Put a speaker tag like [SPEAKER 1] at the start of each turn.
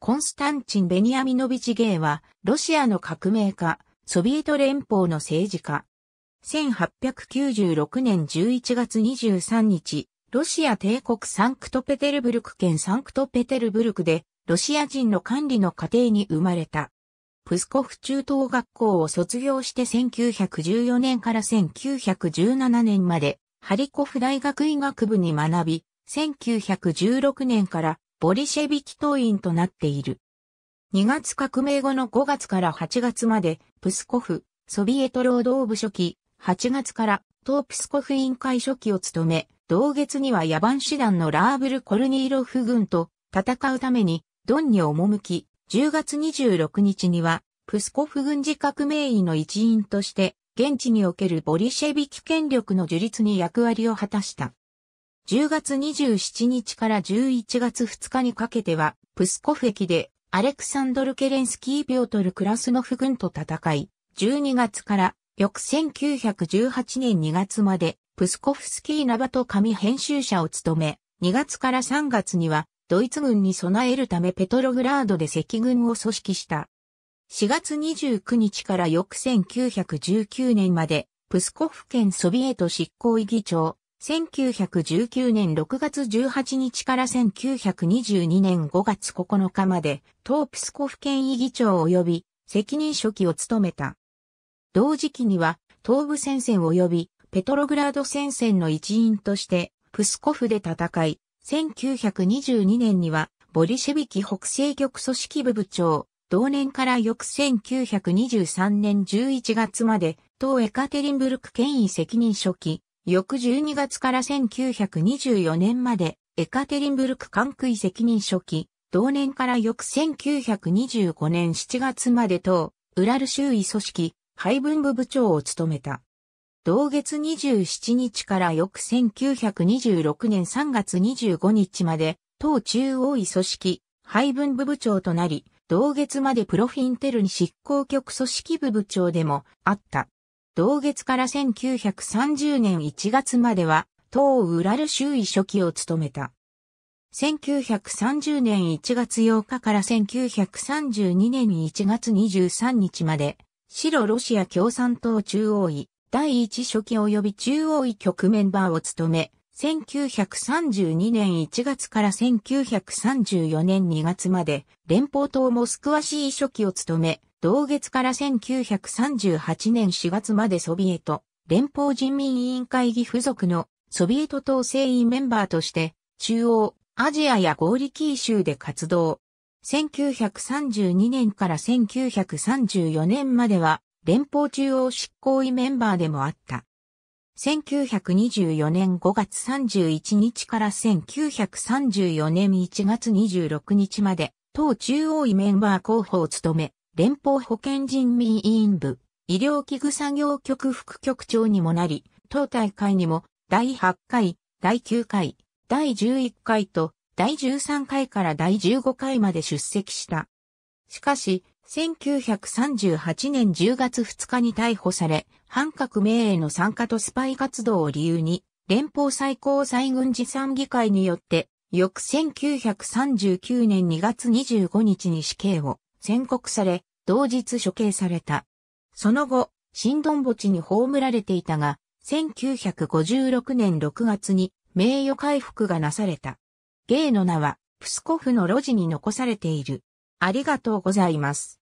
[SPEAKER 1] コンスタンチン・ベニアミノビチ・ゲーは、ロシアの革命家、ソビエト連邦の政治家。1896年11月23日、ロシア帝国サンクトペテルブルク県サンクトペテルブルクで、ロシア人の管理の家庭に生まれた。プスコフ中等学校を卒業して1914年から1917年まで、ハリコフ大学医学部に学び、1916年からボリシェビキ党員となっている。2月革命後の5月から8月まで、プスコフ、ソビエト労働部書記、8月から、ープスコフ委員会書記を務め、同月には野蛮師団のラーブル・コルニーロフ軍と戦うために、ドンに赴き、10月26日には、プスコフ軍事革命員の一員として、現地におけるボリシェビキ権力の樹立に役割を果たした。10月27日から11月2日にかけては、プスコフ駅でアレクサンドル・ケレンスキー・ピョートル・クラスノフ軍と戦い、12月から翌1918年2月まで、プスコフスキー・ナバト紙編集者を務め、2月から3月には、ドイツ軍に備えるためペトログラードで赤軍を組織した。4月29日から翌1919年まで、プスコフ県ソビエト執行委議長、1919年6月18日から1922年5月9日まで、トープスコフ県議長及び責任書記を務めた。同時期には、東部戦線及びペトログラード戦線の一員として、プスコフで戦い、1922年には、ボリシェビキ北西局組織部部長、同年から翌1923年11月まで、東エカテリンブルク権威責任書記、翌12月から1924年まで、エカテリンブルク管区遺責任書記、同年から翌1925年7月まで等、ウラル州医組織、配分部部長を務めた。同月27日から翌1926年3月25日まで、党中央位組織、配分部部長となり、同月までプロフィンテルに執行局組織部部長でもあった。同月から1930年1月までは、東ウラル州委書記を務めた。1930年1月8日から1932年1月23日まで、白ロシア共産党中央委第一書記及び中央委局メンバーを務め、1932年1月から1934年2月まで、連邦党モスクワ市委書記を務め、同月から1938年4月までソビエト連邦人民委員会議付属のソビエト党政委メンバーとして中央アジアや合理キー州で活動。1932年から1934年までは連邦中央執行委メンバーでもあった。1924年5月31日から1934年1月26日まで、党中央委メンバー候補を務め、連邦保健人民委員部、医療器具作業局副局長にもなり、当大会にも第8回、第9回、第11回と第13回から第15回まで出席した。しかし、1938年10月2日に逮捕され、反革命への参加とスパイ活動を理由に、連邦最高裁軍事参議会によって、翌1939年2月25日に死刑を宣告され、同日処刑された。その後、新ドン墓に葬られていたが、1956年6月に名誉回復がなされた。ゲイの名は、プスコフの路地に残されている。ありがとうございます。